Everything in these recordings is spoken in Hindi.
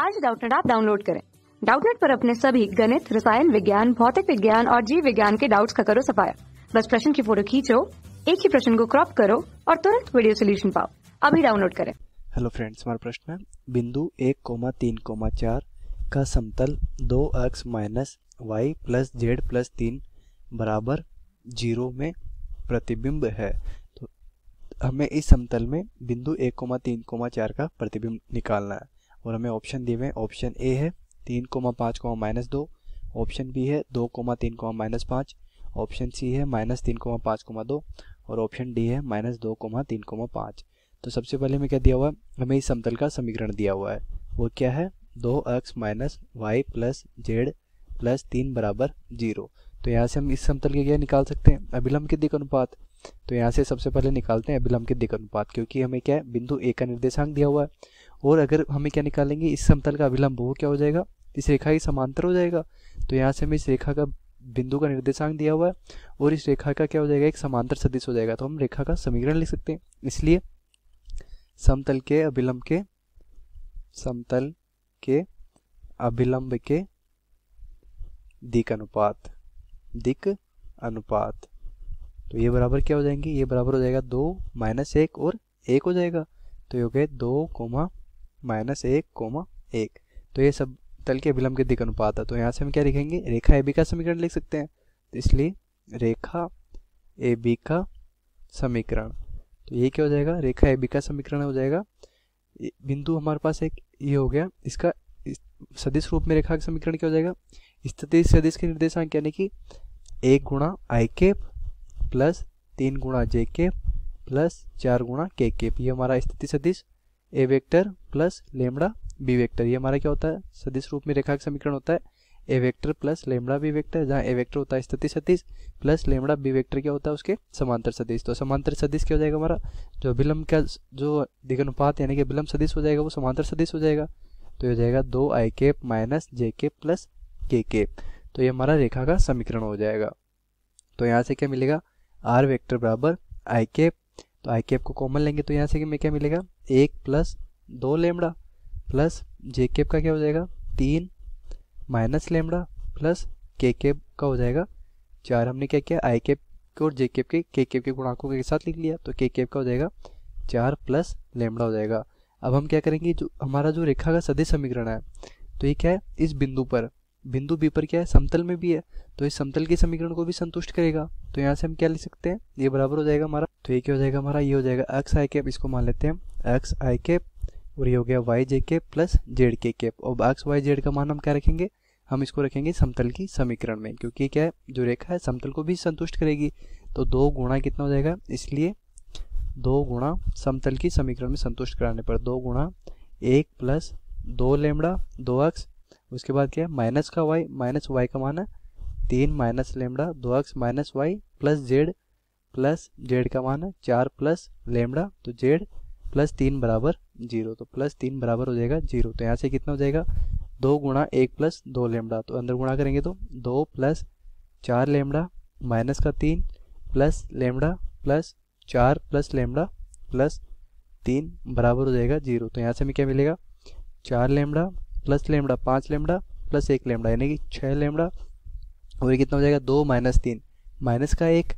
आज डाउटनेट आप डाउनलोड करें डाउटनेट पर अपने सभी गणित रसायन विज्ञान भौतिक विज्ञान और जीव विज्ञान के डाउट्स का करो सफाया बस प्रश्न की फोटो खींचो एक ही प्रश्न को क्रॉप करो और तुरंत वीडियो सोल्यूशन पाओ अभी डाउनलोड करें हेलो फ्रेंड्स हमारा प्रश्न है बिंदु एक कोमा तीन कोमा चार का समतल दो x minus Y plus Z plus तीन बराबर जीरो में प्रतिबिंब है तो हमें इस समतल में बिंदु एक कोमा तीन कोमा चार का प्रतिबिंब निकालना है और हमें ऑप्शन दिए हुए हैं ऑप्शन ए है तीन कोमा पाँच कोमा माइनस दो ऑप्शन बी है दो कोमा तीन कोमा माइनस पाँच ऑप्शन सी है माइनस तीन कोमा पाँच कोमा दो और ऑप्शन डी है माइनस दो कोमा तीन कोमा पाँच तो सबसे पहले हमें क्या दिया हुआ है हमें इस समतल का समीकरण दिया हुआ है वो क्या है दो x minus Y plus Z plus तीन बराबर जीरो तो यहाँ से हम इस समतल के क्या निकाल सकते हैं अभिलंब के दिक अनुपात तो यहाँ से सबसे पहले निकालते हैं अभिलंब के दिक अनुपात क्योंकि हमें क्या है बिंदु ए का निर्देशांक दिया हुआ है और अगर हमें क्या निकालेंगे इस समतल का अभिलंब वो क्या हो जाएगा इस रेखा के समांतर हो जाएगा तो यहाँ से हमें इस रेखा का बिंदु का निर्देशांक दिया हुआ है और इस रेखा का क्या हो जाएगा एक समांतर सदिश हो जाएगा तो हम रेखा का समीकरण लिख सकते हैं इसलिए समतल के अभिलंब के समतल के अभिलंब के दिक अनुपात दिक अनुपात तो ये बराबर क्या हो जाएंगे ये बराबर हो जाएगा दो माइनस एक और एक हो जाएगा तो ये हो गए दो कोमा माइनस एक कोमा एक तो ये सब तल के अभिलंब के दिक अनुपात है तो यहाँ से हम क्या लिखेंगे रेखा ए बी का समीकरण लिख सकते हैं तो इसलिए रेखा ए बी का समीकरण तो ये क्या हो जाएगा रेखा ए बी का समीकरण हो जाएगा बिंदु हमारे पास एक ये हो गया इसका सदिश रूप में रेखा का समीकरण क्या हो जाएगा स्थिति सदिश के निर्देशांक यानी कि एक गुणा आई के प्लस तीन गुणा जे के प्लस चार गुणा के केप ये हमारा स्थिति सदिश A vector plus lambda B vector ये हमारा क्या होता है सदिश रूप में रेखा का समीकरण होता है A vector plus lambda B vector जहाँ ए वेक्टर होता है स्थिति सदिश प्लस लेमड़ा बी वेक्टर क्या होता है उसके समांतर सदिश तो समांतर सदिश क्या हो जाएगा हमारा जो विलंब का जो दिगनुपात यानी कि विलंब सदिश हो जाएगा वो समांतर सदिश हो जाएगा तो ये हो जाएगा दो आई के माइनस जे के प्लस के के तो ये हमारा रेखा का समीकरण हो जाएगा तो यहाँ से क्या मिलेगा आर वेक्टर बराबर आई के तो आई कैप को कॉमन लेंगे तो यहाँ से हमें क्या मिलेगा एक प्लस दो लेमड़ा प्लस जे कैप का क्या हो जाएगा तीन minus lambda plus K cap का हो जाएगा चार हमने क्या किया आई कैप के और जे कैप के के कैप के गुणांकों के साथ लिख लिया तो के कैप का हो जाएगा चार प्लस लेमड़ा हो जाएगा अब हम क्या करेंगे जो हमारा जो रेखा का सदिश समीकरण है तो ये क्या है इस बिंदु पर बिंदु बी पर क्या है समतल में भी है तो इस समतल के समीकरण को भी संतुष्ट करेगा तो यहाँ से हम क्या लिख सकते हैं ये बराबर हो जाएगा हमारा तो ये क्या हो जाएगा हमारा ये हो जाएगा एक्स आई कैप इसको मान लेते हैं एक्स आई कैप और ये हो गया y j cap plus z k cap और एक्स वाई जेड का मान हम क्या रखेंगे हम इसको रखेंगे समतल की समीकरण में क्योंकि क्या है जो रेखा है समतल को भी संतुष्ट करेगी तो दो गुणा कितना हो जाएगा इसलिए दो गुणा समतल की समीकरण में संतुष्ट कराने पर दो गुणा एक प्लस दो लेमड़ा दो अक्स उसके बाद क्या है माइनस का वाई माइनस वाई का मान है तीन माइनस लेमड़ा दो x minus Y plus Z plus z का मान है चार प्लस लेमड़ा तो जेड प्लस तीन बराबर जीरो तो प्लस तीन बराबर हो जाएगा जीरो तो यहाँ से कितना हो जाएगा दो गुणा एक प्लस दो लेमड़ा तो अंदर गुणा करेंगे तो दो प्लस चार लेमड़ा माइनस का तीन प्लस लेमड़ा प्लस चार प्लस लेमड़ा प्लस तीन बराबर हो जाएगा जीरो तो यहाँ से हमें क्या मिलेगा चार लेमड़ा प्लस लेमड़ा पाँच लेमड़ा प्लस एक लेमड़ा यानी कि छः लेमड़ा और कितना हो जाएगा दो माइनस तीन माइनस का एक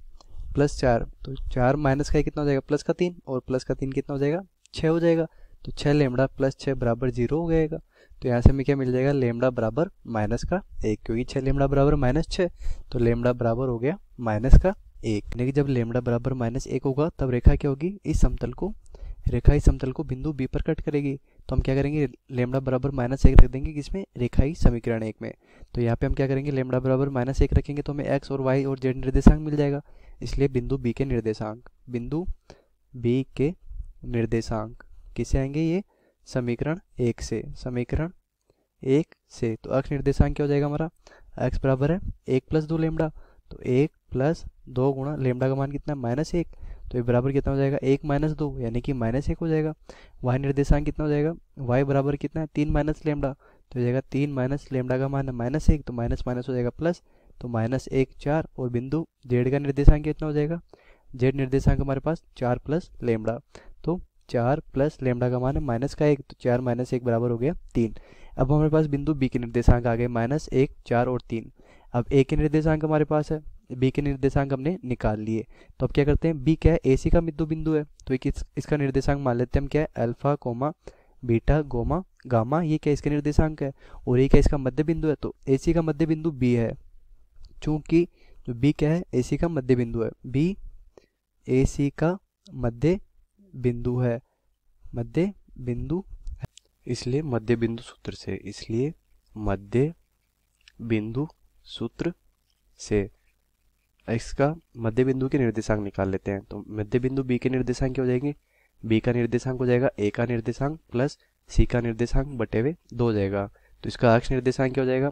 प्लस चार तो चार माइनस का एक कितना हो जाएगा प्लस का तीन और प्लस का तीन कितना हो जाएगा छः हो जाएगा तो छः लेमड़ा प्लस छः बराबर जीरो हो जाएगा तो यहाँ से हमें क्या मिल जाएगा लेमड़ा बराबर माइनस का एक क्योंकि छः लेमड़ा बराबर माइनस छः तो लेमड़ा बराबर हो गया माइनस का एक यानी कि जब लेमड़ा बराबर माइनस एक होगा तब रेखा क्या होगी इस समतल को रेखा इस समतल को बिंदु बी पर कट करेगी तो हम क्या करेंगे लेमड़ा बराबर माइनस एक रख देंगे किसमें रेखाई समीकरण एक में तो यहाँ पे हम क्या करेंगे लेमड़ा बराबर माइनस एक रखेंगे तो हमें एक्स और वाई और जेड निर्देशांक मिल जाएगा इसलिए बिंदु बी के निर्देशांक बिंदु बी के निर्देशांक किसे आएंगे ये समीकरण एक से समीकरण एक से तो अक्ष निर्देशांक क्या हो जाएगा हमारा एक्स बराबर है एक प्लस दो लेमड़ा तो एक प्लस दो गुणा लेमडा का मान कितना है माइनस एक तो ये बराबर कितना हो जाएगा एक माइनस दो यानी कि माइनस एक हो जाएगा वाई निर्देशांक कितना हो जाएगा वाई बराबर कितना है तीन माइनस लेमडा तो हो जाएगा तीन माइनस लेमडा का मान माइनस एक तो माइनस माइनस हो जाएगा प्लस तो माइनस एक चार और बिंदु जेड का निर्देशांक कितना हो जाएगा जेड निर्देशांक हमारे पास चार प्लस लेमडा तो चार प्लस लेमडा का मान है माइनस का एक तो चार माइनस एक बराबर हो गया तीन अब हमारे पास बिंदु बी के निर्देशांक आ गए माइनस एक चार और तीन अब ए के निर्देशांक हमारे पास है बी के निर्देशांक हमने निकाल लिए तो अब क्या करते हैं बी क्या है ए सी का मृत्यु बिंदु है तो एक इस, इसका निर्देशांक मान लेते हैं हम क्या है alpha comma beta comma gamma ये क्या इसका निर्देशांक है और ये क्या इसका मध्य बिंदु है तो ए सी का मध्य बिंदु बी है चूँकि जो बी क्या है ए सी का मध्य बिंदु है बी ए सी का मध्य बिंदु है मध्य बिंदु इसलिए मध्य बिंदु सूत्र से इसलिए मध्य बिंदु सूत्र से इसका मध्य बिंदु के निर्देशांक निकाल लेते हैं तो मध्य बिंदु बी के निर्देशांक क्या हो जाएंगे बी का निर्देशांक हो जाएगा ए का निर्देशांक प्लस सी का निर्देशांक बटे हुए दो हो जाएगा तो इसका अक्ष निर्देशांक क्या हो जाएगा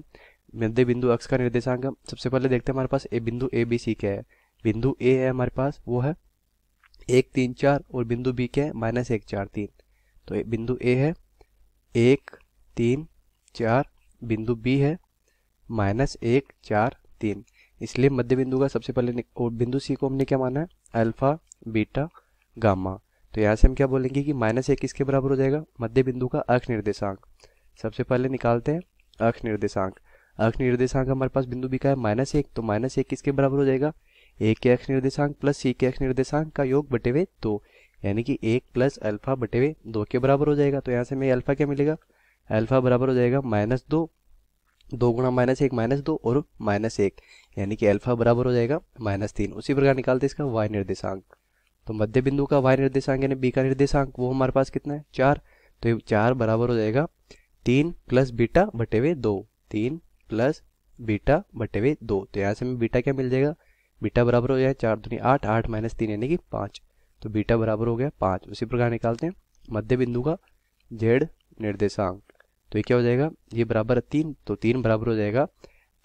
मध्य बिंदु अक्ष का निर्देशांक सबसे पहले देखते हैं हमारे पास ए बिंदु ए बी सी क्या है बिंदु ए है हमारे पास वो है एक तीन चार और बिंदु बी क्या है माइनस एक चार तीन तो बिंदु ए है एक तीन चार बिंदु बी है माइनस एक चार तीन इसलिए मध्य बिंदु का सबसे पहले बिंदु सी को हमने क्या माना है अल्फा बीटा गामा तो यहाँ से हम क्या बोलेंगे कि माइनस एक किसके बराबर हो जाएगा मध्य बिंदु का अर्ख निर्देशांक सबसे पहले निकालते हैं अर्ख निर्देशांक अर्ख निर्देशांक हमारे पास बिंदु बी का है माइनस एक तो माइनस एक किसके बराबर हो जाएगा ए के अक्ष निर्देशांक प्लस सी के अक्ष निर्देशांक का योग बटे हुए दो यानी कि एक प्लस अल्फा बटे हुए दो के बराबर हो जाएगा तो यहाँ से हमें अल्फा क्या मिलेगा अल्फा बराबर हो जाएगा माइनस दो दो गुणा माइनस एक माइनस दो और माइनस एक यानी कि अल्फा बराबर हो जाएगा माइनस तीन उसी प्रकार निकालते इसका वाई निर्देशांक तो मध्य बिंदु का वाई निर्देशांक यानी बी का निर्देशांक वो हमारे पास कितना है चार तो ये चार बराबर हो जाएगा तीन प्लस बीटा बटे हुए दो तीन प्लस बीटा बटे हुए दो तो यहाँ से हमें बीटा क्या मिल जाएगा बीटा बराबर हो जाए चार दुनिया आठ आठ माइनस तीन यानी कि पाँच तो बीटा बराबर हो गया पाँच उसी प्रकार निकालते हैं मध्य बिंदु का जेड निर्देशांक तो ये क्या हो जाएगा ये बराबर तीन तो तीन बराबर हो जाएगा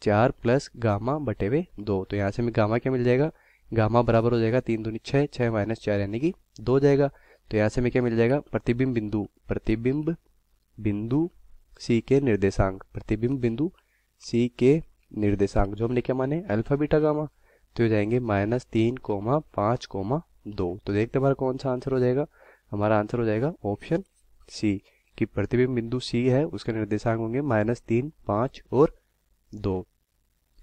चार प्लस गामा बटे हुए दो तो यहाँ से हमें गामा क्या मिल जाएगा गामा बराबर हो जाएगा तीन दूनी छः छः माइनस चार यानी कि दो जाएगा तो यहाँ से हमें क्या मिल जाएगा प्रतिबिंब बिंदु प्रतिबिंब बिंदु सी के निर्देशांक प्रतिबिंब बिंदु सी के निर्देशांक जो हमने क्या माने अल्फा बीटा गामा तो हो जाएंगे माइनस तीन कोमा पाँच कोमा दो तो देखते हमारा कौन सा आंसर हो जाएगा हमारा आंसर हो जाएगा ऑप्शन सी कि प्रतिबिंब बिंदु सी है उसके निर्देशांक होंगे माइनस तीन पाँच और दो